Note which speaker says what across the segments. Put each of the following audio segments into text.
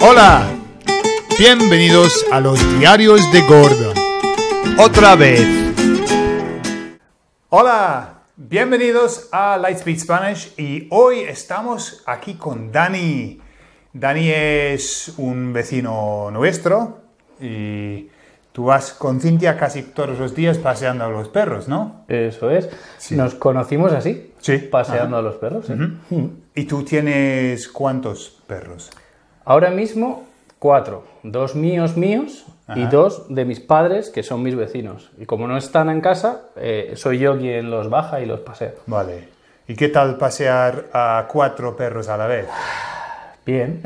Speaker 1: Hola, bienvenidos a los diarios de Gordon. Otra vez. Hola, bienvenidos a Lightspeed Spanish y hoy estamos aquí con Dani. Dani es un vecino nuestro y Tú vas con Cintia casi todos los días paseando a los perros, ¿no? Eso es.
Speaker 2: Nos conocimos así. Sí. Paseando a los perros. ¿Y tú tienes cuántos perros? Ahora mismo, cuatro. Dos míos míos y dos de mis padres, que son mis vecinos. Y como no están en casa, eh, soy yo quien los baja y los pasea. Vale. ¿Y qué tal pasear a cuatro perros a la vez? Bien.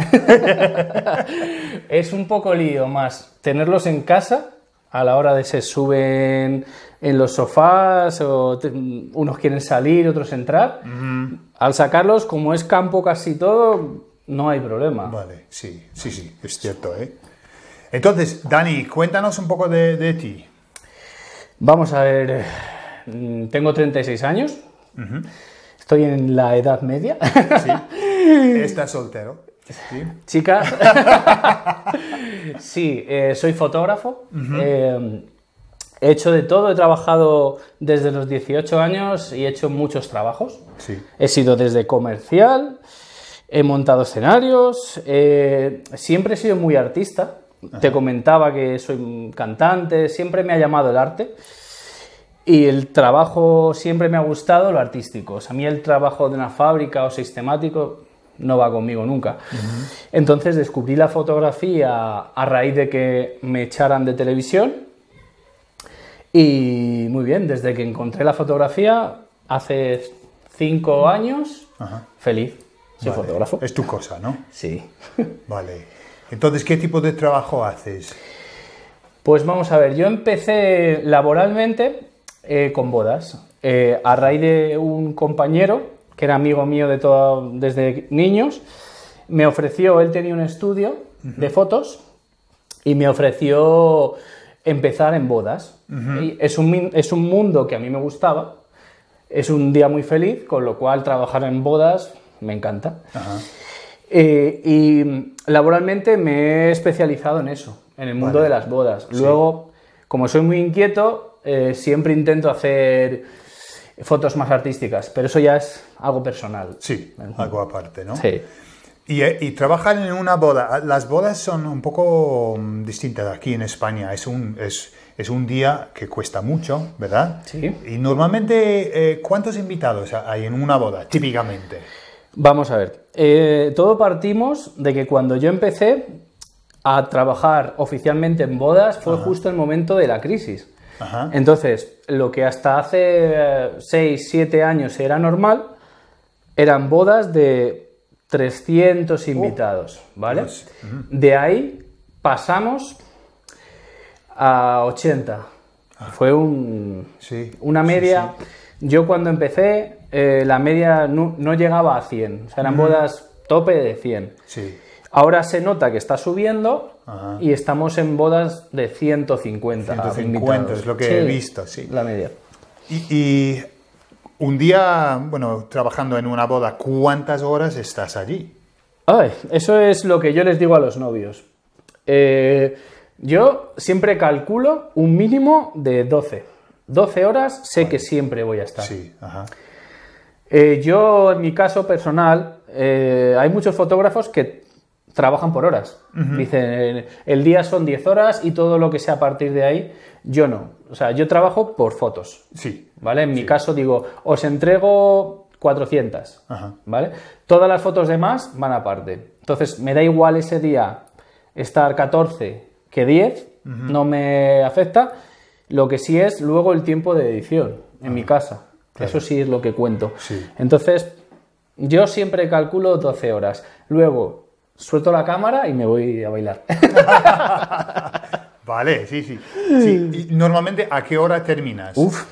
Speaker 2: es un poco lío más tenerlos en casa a la hora de se suben en los sofás o unos quieren salir, otros entrar. Al sacarlos, como es campo casi todo, no hay problema. Vale, sí, sí,
Speaker 1: sí, es cierto. ¿eh?
Speaker 2: Entonces, Dani,
Speaker 1: cuéntanos un poco de, ti.
Speaker 2: Vamos a ver,
Speaker 1: mm, tengo 36
Speaker 2: años, estoy en la edad media. Sí. Estás soltero. ¿Sí? Chicas, sí, eh, soy fotógrafo. Eh, he hecho de todo, he trabajado desde los 18 años y he hecho muchos trabajos. Sí. He sido desde comercial, He montado escenarios, siempre he sido muy artista. Te comentaba que soy cantante, siempre me ha llamado el arte. Y el trabajo siempre me ha gustado lo artístico. O sea, a mí el trabajo de una fábrica o sistemático no va conmigo nunca. Entonces descubrí la fotografía a raíz de que me echaran de televisión. Y muy bien, desde que encontré la fotografía hace cinco años, feliz. Soy
Speaker 1: fotógrafo. Es tu cosa,
Speaker 2: ¿no? Sí. Vale. Entonces, ¿qué tipo de trabajo haces? Pues vamos a ver, yo empecé laboralmente eh, con bodas. Eh, a raíz de un compañero, que era amigo mío de todo, desde niños, me ofreció, él tenía un estudio de fotos y me ofreció empezar en bodas. es, un, es un mundo que a mí me gustaba, es un día muy feliz, con lo cual trabajar en bodas me encanta. Eh, y laboralmente me he especializado en eso, en el mundo de las bodas. Luego, como soy muy inquieto, eh, siempre intento hacer fotos más artísticas, pero eso ya es algo personal. Sí, algo aparte, ¿no? Sí.
Speaker 1: Y, eh, trabajar en una boda. Ah, las bodas son un poco mm, distintas aquí en España. Es un, es, un día que cuesta mucho, ¿verdad? Sí. Y normalmente,
Speaker 2: ¿cuántos invitados hay en una boda, típicamente? Vamos a ver. Eh, todo partimos de que cuando yo empecé a trabajar oficialmente en bodas fue justo el momento de la crisis. Entonces, lo que hasta hace 6, eh, 7 años era normal, eran bodas de 300 invitados, ¿vale? De ahí pasamos a 80. Ah. Fue una media. Yo cuando empecé eh, la media no, llegaba a 100, o sea, eran bodas tope de 100. Sí. Ahora se nota que está subiendo y estamos en bodas de 150. 150 es lo que he visto, sí. La media. Y,
Speaker 1: un día, bueno, trabajando en una boda, ¿cuántas horas estás allí?
Speaker 2: Ay, eso es lo que yo les digo a los novios. Eh, yo siempre calculo un mínimo de 12. 12 horas sé que siempre voy a estar. Sí, ajá. Eh, yo, en mi caso personal, eh, hay muchos fotógrafos que trabajan por horas. Dicen, el día son 10 horas y todo lo que sea a partir de ahí, yo no. O sea, yo trabajo por fotos. Sí. ¿Vale? En mi caso digo, os entrego 400. ¿Vale? Todas las fotos de más van aparte. Entonces, me da igual ese día estar 14 que 10, no me afecta. Lo que sí es luego el tiempo de edición, en mi casa. Eso sí es lo que cuento. Entonces, yo siempre calculo 12 horas. Luego, suelto la cámara y me voy a bailar. vale, sí, sí.
Speaker 1: ¿Y normalmente a qué hora terminas?
Speaker 2: Uf.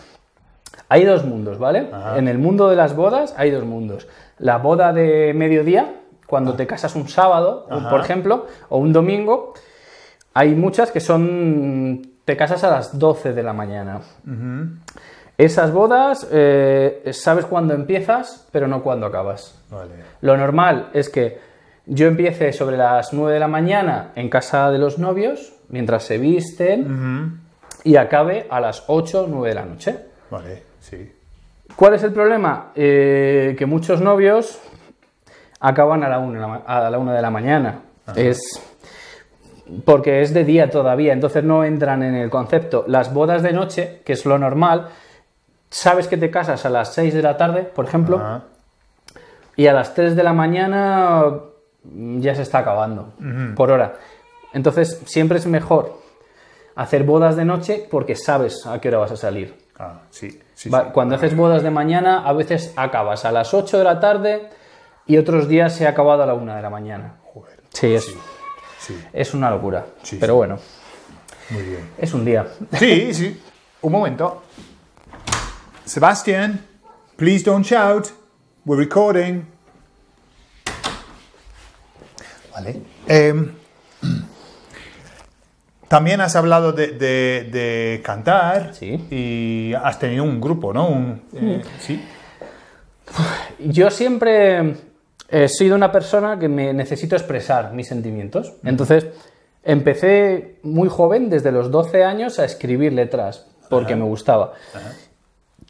Speaker 2: Hay dos mundos, ¿vale? En el mundo de las bodas hay dos mundos. La boda de mediodía, cuando ah. te casas un sábado, por ejemplo, o un domingo, hay muchas que son... te casas a las 12 de la mañana. Esas bodas eh, sabes cuándo empiezas, pero no cuándo acabas. Vale. Lo normal es que yo empiece sobre las 9 de la mañana en casa de los novios, mientras se visten, y acabe a las 8 o 9 de la noche. Vale, sí. ¿Cuál es el problema? Eh, que muchos novios acaban a la 1, a la de la mañana. Es porque es de día todavía, entonces no entran en el concepto. Las bodas de noche, que es lo normal, sabes que te casas a las 6 de la tarde, por ejemplo, y a las 3 de la mañana mm, ya se está acabando por hora. Entonces, siempre es mejor hacer bodas de noche porque sabes a qué hora vas a salir. Ah, sí, sí, Cuando haces bodas de mañana, a veces acabas a las 8 de la tarde y otros días se ha acabado a la 1 de la mañana. sí, es, una locura. pero bueno, es un día.
Speaker 1: Sí, sí. Un momento, Sebastian, please don't shout. We're recording. Vale. Em, también has hablado
Speaker 2: de, cantar y has tenido un grupo, ¿no? Eh, mm. sí. Yo siempre he eh, sido una persona que me necesito expresar mis sentimientos. Mm. Entonces, empecé muy joven, desde los 12 años, a escribir letras, porque me gustaba.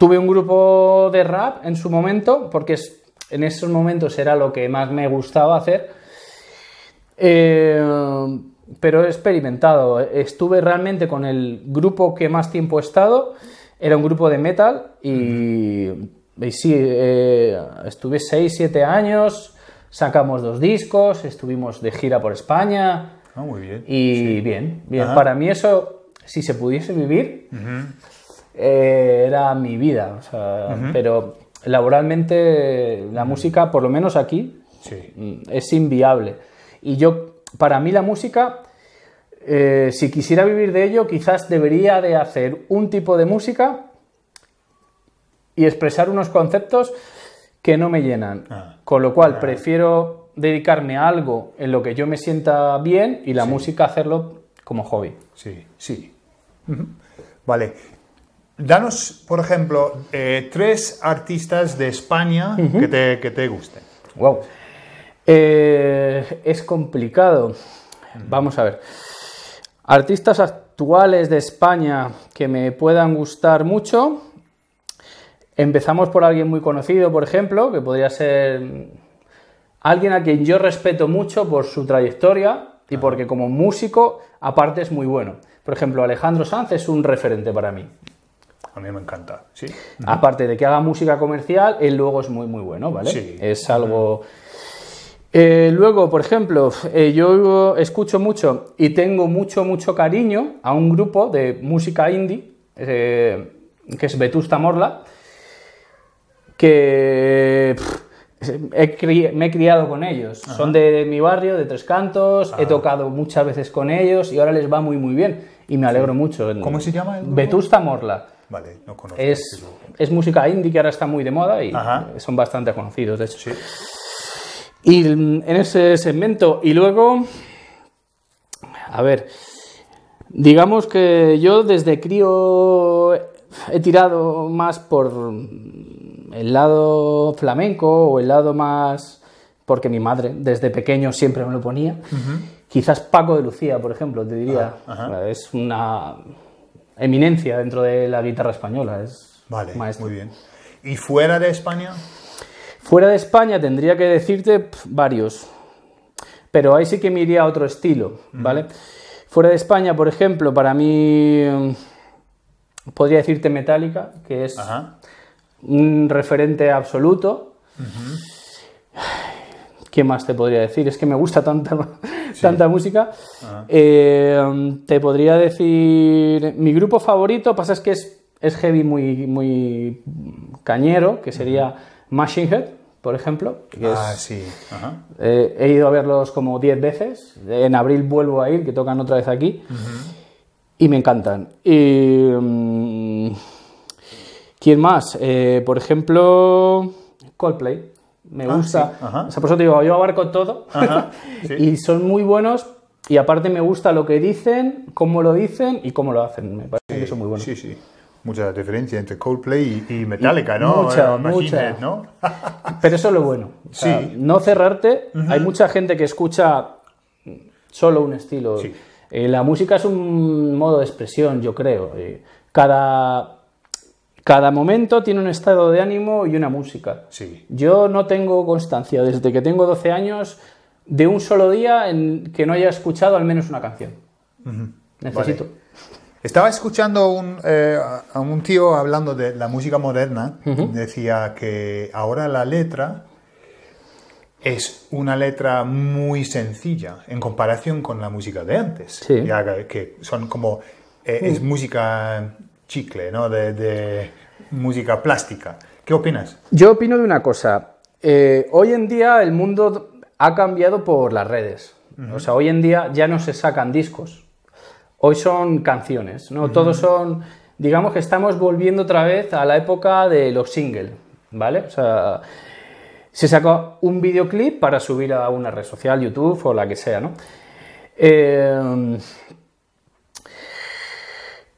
Speaker 2: Tuve un grupo de rap en su momento, porque en esos momentos era lo que más me gustaba hacer. Eh, pero he experimentado. Estuve realmente con el grupo que más tiempo he estado. Era un grupo de metal y, sí, eh, estuve seis, siete años, sacamos dos discos, estuvimos de gira por España. Ah, muy bien. Y bien, bien. Para mí eso, si se pudiese vivir, eh, era mi vida. Pero laboralmente la mm. música, por lo menos aquí, mm, es inviable. Y yo, para mí la música, eh, si quisiera vivir de ello, quizás debería de hacer un tipo de música y expresar unos conceptos que no me llenan. Ah. Con lo cual, ah. prefiero dedicarme a algo en lo que yo me sienta bien y la música hacerlo como hobby. Sí, sí. Vale. Danos, por ejemplo, eh, tres artistas de España que, te, gusten. Wow. Eh, es complicado. Vamos a ver. Artistas actuales de España que me puedan gustar mucho. Empezamos por alguien muy conocido, por ejemplo, que podría ser alguien a quien yo respeto mucho por su trayectoria y porque como músico, aparte, es muy bueno. Por ejemplo, Alejandro Sanz es un referente para mí. A mí me encanta, sí. Aparte de que haga música comercial, él luego es muy, muy bueno, ¿vale? Es algo... Eh, luego, por ejemplo, eh, yo escucho mucho y tengo mucho, mucho cariño a un grupo de música indie, eh, que es Vetusta Morla, que he me he criado con ellos. Son de, mi barrio, de Tres Cantos, he tocado muchas veces con ellos y ahora les va muy, muy bien. Y me alegro mucho. ¿Cómo se llama? Vetusta Morla. Vale, no conozco. Es, es, música indie que ahora está muy de moda y son bastante conocidos, de hecho. Sí. Y mm, en ese segmento, y luego, a ver, digamos que yo desde crío he tirado más por mm, el lado flamenco o el lado más... porque mi madre desde pequeño siempre me lo ponía. Quizás Paco de Lucía, por ejemplo, te diría. Es una eminencia dentro de la guitarra española. Es vale, muy bien. ¿Y fuera de España? Fuera de España tendría que decirte varios. Pero ahí sí que me iría a otro estilo, ¿vale? Fuera de España, por ejemplo, para mí podría decirte Metallica, que es un referente absoluto. ¿Qué más te podría decir? Es que me gusta tanto, tanta música. Eh, te podría decir, mi grupo favorito, pasa es que es, heavy muy, muy cañero, que sería Machine Head, por ejemplo. ah, sí. Eh, he ido a verlos como 10 veces, en abril vuelvo a ir, que tocan otra vez aquí, y me encantan. Mm, ¿Quién más? Eh, por ejemplo, Coldplay me ah, gusta. O sea, por eso te digo, yo abarco todo y son muy buenos y aparte me gusta lo que dicen, cómo lo dicen y cómo lo hacen. Me parece que son muy buenos. Sí, sí. Mucha diferencia entre Coldplay y, Metallica, ¿no? Mucha, mucha. ¿no? Pero eso es lo bueno. sí. No cerrarte. Hay mucha gente que escucha solo un estilo. Eh, la música es un modo de expresión, yo creo. Eh, cada cada momento tiene un estado de ánimo y una música. Sí. Yo no tengo constancia desde que tengo 12 años de un solo día en que no haya escuchado al menos una canción. Necesito.
Speaker 1: Estaba escuchando eh, a un tío hablando de la música moderna. Decía que ahora la letra es una letra muy sencilla en comparación con la música de antes. que son como. Eh, es mm. música chicle, ¿no? música plástica. ¿Qué opinas?
Speaker 2: Yo opino de una cosa. Eh, hoy en día el mundo ha cambiado por las redes. O sea, hoy en día ya no se sacan discos. Hoy son canciones, ¿no? Todos son, digamos que estamos volviendo otra vez a la época de los singles, ¿vale? O sea, se sacó un videoclip para subir a una red social, YouTube o la que sea, ¿no? Eh,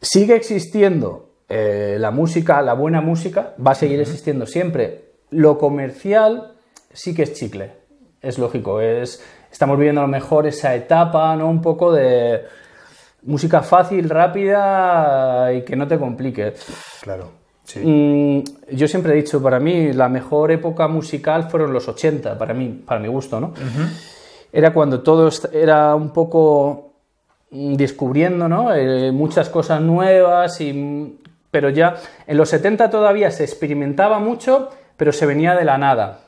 Speaker 2: sigue existiendo eh, la música, la buena música, va a seguir existiendo siempre. Lo comercial sí que es chicle, es lógico, es, estamos viviendo a lo mejor esa etapa, ¿no? Un poco de música fácil, rápida y que no te complique. Claro. Sí. Mm, yo siempre he dicho, para mí, la mejor época musical fueron los 80, para mí, para mi gusto, ¿no? Era cuando todo era un poco mm, descubriendo, ¿no? Eh, muchas cosas nuevas y pero ya en los 70 todavía se experimentaba mucho, pero se venía de la nada.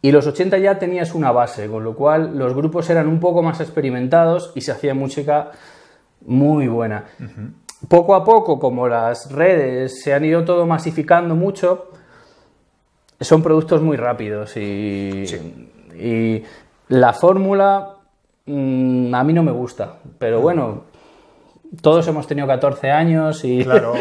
Speaker 2: Y los 80 ya tenías una base, con lo cual los grupos eran un poco más experimentados y se hacía música muy buena. Poco a poco, como las redes se han ido todo masificando mucho, son productos muy rápidos y, la fórmula mm, a mí no me gusta, pero bueno, todos hemos tenido 14 años y, lo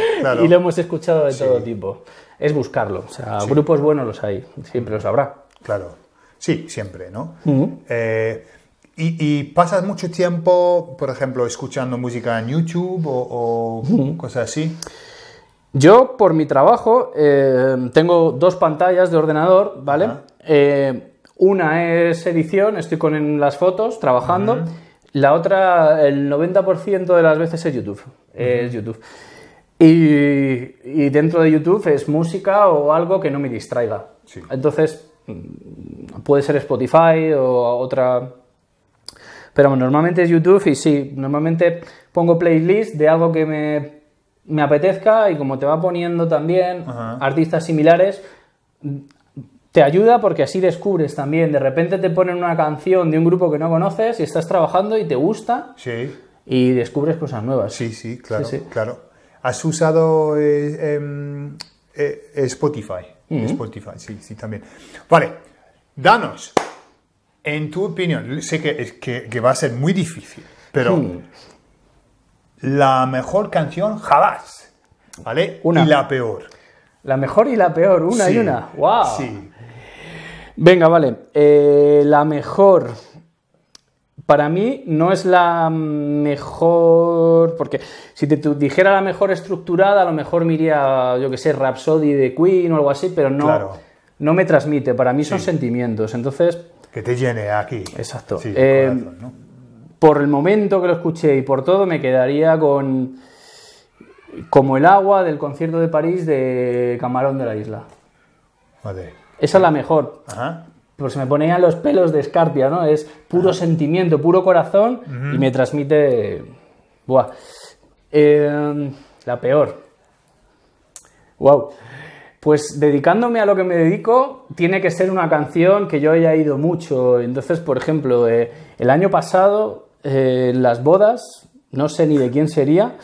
Speaker 2: hemos escuchado de todo tipo. Es buscarlo. O sea, grupos buenos los hay, siempre los habrá. Claro. Sí, siempre, ¿no?
Speaker 1: Eh, y, pasas mucho tiempo, por ejemplo, escuchando música en YouTube
Speaker 2: o, cosas así? Yo, por mi trabajo, eh, tengo dos pantallas de ordenador, ¿vale? Eh, una es edición, estoy con las fotos, trabajando. La otra, el 90% de las veces es YouTube. Es YouTube. Y, dentro de YouTube es música o algo que no me distraiga. Entonces, mm, puede ser Spotify o otra. Pero normalmente es YouTube y sí, normalmente pongo playlist de algo que me, apetezca y como te va poniendo también artistas similares, te ayuda porque así descubres también. De repente te ponen una canción de un grupo que no conoces y estás trabajando y te gusta. Sí. Y descubres cosas nuevas. Sí, sí, claro. claro. ¿Has usado eh, em, eh, Spotify?
Speaker 1: Spotify, sí, sí, también. Vale, danos, en tu opinión, sé que, que va a ser muy difícil, pero la mejor canción jamás, ¿vale? Una. Y la peor. La mejor y la peor, una y una. ¡Wow! Sí.
Speaker 2: Venga, vale. Eh, la mejor. Para mí no es la mejor. Porque si te dijera la mejor estructurada, a lo mejor me iría, yo que sé, Rhapsody de Queen o algo así, pero no, no me transmite. Para mí son sentimientos. Entonces. Que te llene aquí. Exacto. Eh, por el momento que lo escuché y por todo, me quedaría con. Como el agua del concierto de París de Camarón de la Isla. Vale. Esa es la mejor. Ajá. Pues se me ponían los pelos de escarpia, ¿no? Es puro sentimiento, puro corazón y me transmite. Buah. Em, la peor. Wow. Pues dedicándome a lo que me dedico, tiene que ser una canción que yo haya ido mucho. Entonces, por ejemplo, eh, el año pasado, eh, las bodas, no sé ni de quién sería,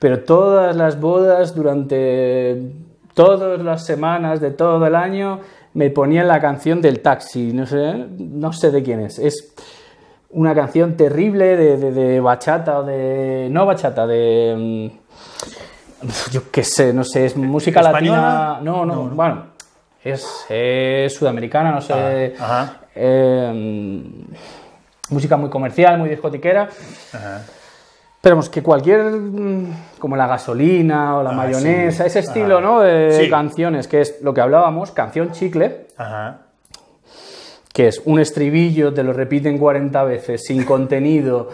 Speaker 2: pero todas las bodas durante todas las semanas de todo el año me ponían la canción del taxi, no sé, no sé de quién es. Es una canción terrible de, bachata o de... No bachata, de... Mm, yo qué sé, no sé, es música latina. No, no, bueno, es, sudamericana, no sé. Ah, eh, mm, música muy comercial, muy discotiquera. Esperemos que cualquier, mm, como la gasolina o la ah, mayonesa, ese estilo, ¿no? De canciones, que es lo que hablábamos, canción chicle. Ajá. Que es un estribillo, te lo repiten 40 veces, sin contenido,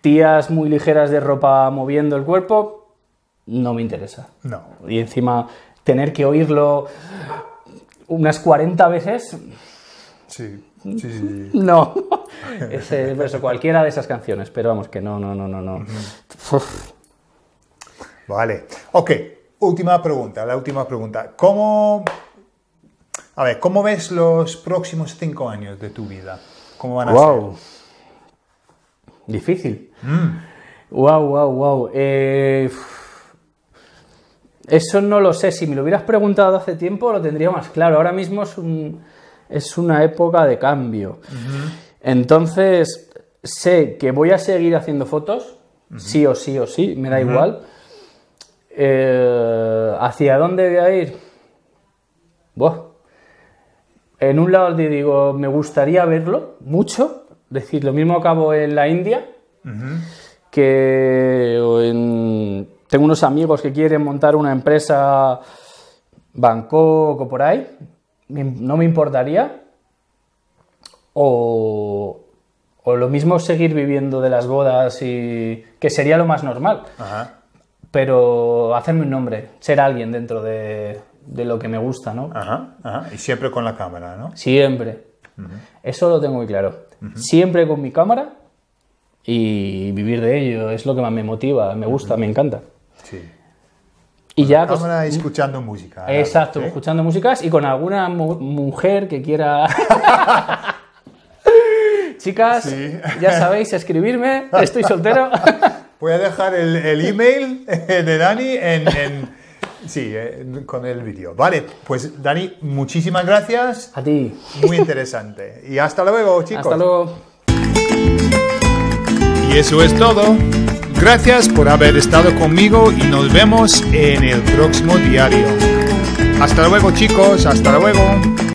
Speaker 2: tías muy ligeras de ropa moviendo el cuerpo, no me interesa. No. Y encima, tener que oírlo unas 40 veces. Sí. No. Pues, cualquiera de esas canciones, pero vamos, que no, no, no, no, no. vale.
Speaker 1: Ok, última pregunta, la última pregunta. ¿Cómo. A ver, ¿cómo ves los próximos cinco años de tu vida? ¿Cómo van a ser?
Speaker 2: Difícil. Wow, wow, wow. eso no lo sé. Si me lo hubieras preguntado hace tiempo, lo tendría más claro. Ahora mismo es un es una época de cambio. Entonces, sé que voy a seguir haciendo fotos, sí o sí o sí, me da igual. Eh, ¿Hacia dónde voy a ir? Buah. En un lado digo, me gustaría verlo mucho, decir, lo mismo acabo en la India, que tengo unos amigos que quieren montar una empresa Bangkok o por ahí, no me importaría. O, lo mismo seguir viviendo de las bodas y que sería lo más normal. Pero hacerme un nombre, ser alguien dentro de, lo que me gusta, ¿no? Ajá, ajá. Y siempre con la cámara, ¿no? Siempre. Eso lo tengo muy claro. Siempre con mi cámara y vivir de ello es lo que más me motiva, me gusta, me encanta. Sí y ya pues, mm. escuchando música. Exacto, escuchando músicas y con alguna mujer que quiera. Chicas, ya sabéis, escribirme, estoy soltero. Voy a dejar el,
Speaker 1: email de Dani en, Sí, con el vídeo. Vale, pues Dani, muchísimas gracias. A ti. Muy interesante. Y hasta luego, chicos. Hasta luego. Y eso es todo. Gracias por haber estado conmigo y nos vemos en el próximo diario. Hasta luego chicos, hasta luego.